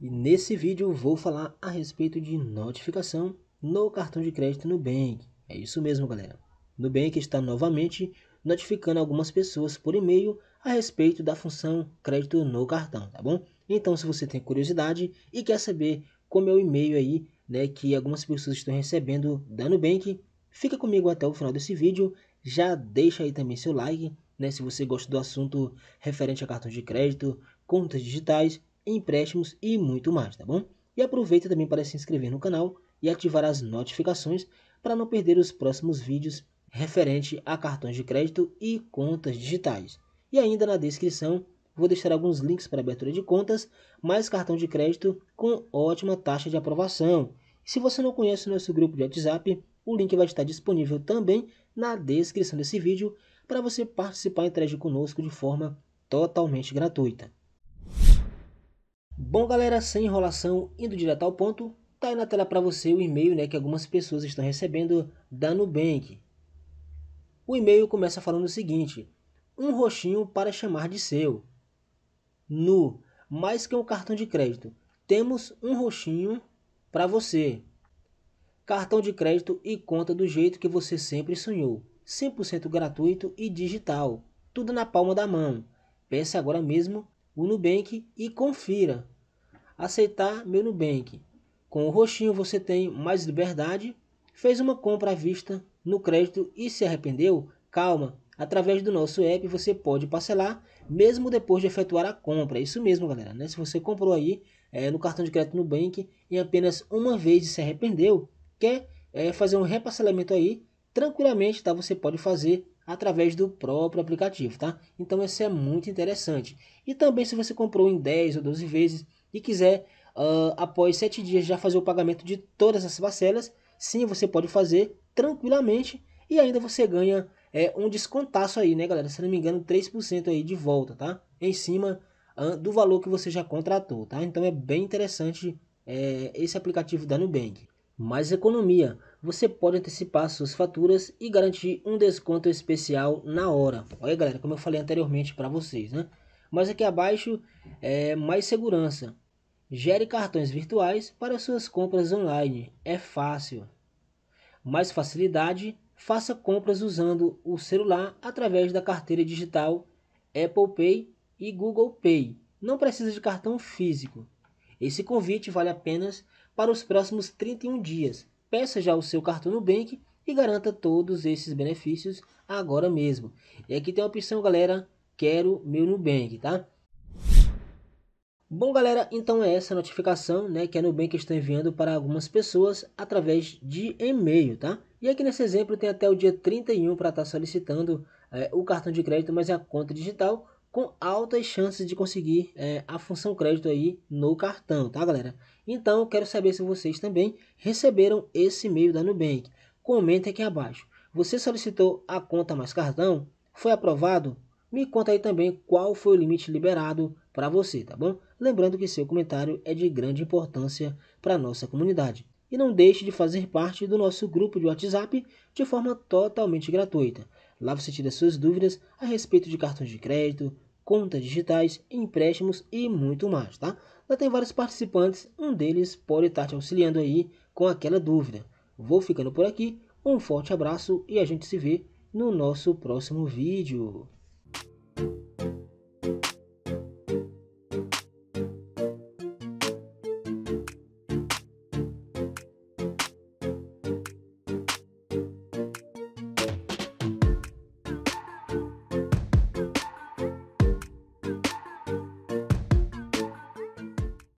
E nesse vídeo vou falar a respeito de notificação no cartão de crédito Nubank. É isso mesmo, galera. Nubank está novamente notificando algumas pessoas por e-mail a respeito da função crédito no cartão, tá bom? Então, se você tem curiosidade e quer saber como é o e-mail aí, né, que algumas pessoas estão recebendo da Nubank, fica comigo até o final desse vídeo. Já deixa aí também seu like, né, se você gosta do assunto referente a cartões de crédito, contas digitais empréstimos e muito mais, tá bom? E aproveita também para se inscrever no canal e ativar as notificações para não perder os próximos vídeos referente a cartões de crédito e contas digitais. E ainda na descrição vou deixar alguns links para abertura de contas, mais cartão de crédito com ótima taxa de aprovação. E se você não conhece o nosso grupo de WhatsApp, o link vai estar disponível também na descrição desse vídeo para você participar e interagir conosco de forma totalmente gratuita. Bom, galera, sem enrolação, indo direto ao ponto, tá aí na tela para você o e-mail né, que algumas pessoas estão recebendo da Nubank. O e-mail começa falando o seguinte: um roxinho para chamar de seu. Nu, mais que um cartão de crédito, temos um roxinho para você. Cartão de crédito e conta do jeito que você sempre sonhou. 100% gratuito e digital. Tudo na palma da mão. Peça agora mesmo o Nubank e confira. Aceitar meu Nubank. Com o roxinho você tem mais liberdade. Fez uma compra à vista no crédito e se arrependeu? Calma, através do nosso app você pode parcelar mesmo depois de efetuar a compra. Isso mesmo, galera. Né? Se você comprou aí é, no cartão de crédito Nubank e apenas uma vez se arrependeu, quer é, fazer um reparcelamento aí, tranquilamente tá? você pode fazer através do próprio aplicativo, tá? Então isso é muito interessante. E também se você comprou em 10 ou 12 vezes e quiser uh, após 7 dias já fazer o pagamento de todas as parcelas, sim, você pode fazer tranquilamente e ainda você ganha é, um descontaço aí, né, galera? Se não me engano, 3% aí de volta, tá? Em cima uh, do valor que você já contratou, tá? Então é bem interessante é, esse aplicativo da Nubank mais economia. Você pode antecipar suas faturas e garantir um desconto especial na hora. Olha, galera, como eu falei anteriormente para vocês, né? Mas aqui abaixo é mais segurança. Gere cartões virtuais para suas compras online. É fácil. Mais facilidade, faça compras usando o celular através da carteira digital Apple Pay e Google Pay. Não precisa de cartão físico. Esse convite vale apenas para os próximos 31 dias. Peça já o seu cartão Nubank e garanta todos esses benefícios agora mesmo. E aqui tem a opção, galera, quero meu Nubank, tá? Bom, galera, então é essa notificação, né, que a Nubank está enviando para algumas pessoas através de e-mail, tá? E aqui nesse exemplo tem até o dia 31 para estar tá solicitando é, o cartão de crédito, mas é a conta digital com altas chances de conseguir é, a função crédito aí no cartão, tá galera? Então quero saber se vocês também receberam esse e-mail da Nubank. Comenta aqui abaixo. Você solicitou a conta mais cartão? Foi aprovado? Me conta aí também qual foi o limite liberado para você, tá bom? Lembrando que seu comentário é de grande importância para nossa comunidade. E não deixe de fazer parte do nosso grupo de WhatsApp de forma totalmente gratuita. Lá você tira suas dúvidas a respeito de cartões de crédito, contas digitais, empréstimos e muito mais, tá? Já tem vários participantes, um deles pode estar te auxiliando aí com aquela dúvida. Vou ficando por aqui, um forte abraço e a gente se vê no nosso próximo vídeo.